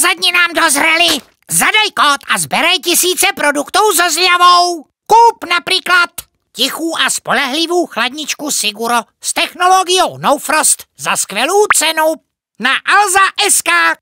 zadní nám dozreli. Zadej kód a zberej tisíce produktů so zľavou. Kup například tichou a spolehlivou chladničku Siguro s technologiou No Frost za skvělou cenu na Alza SK.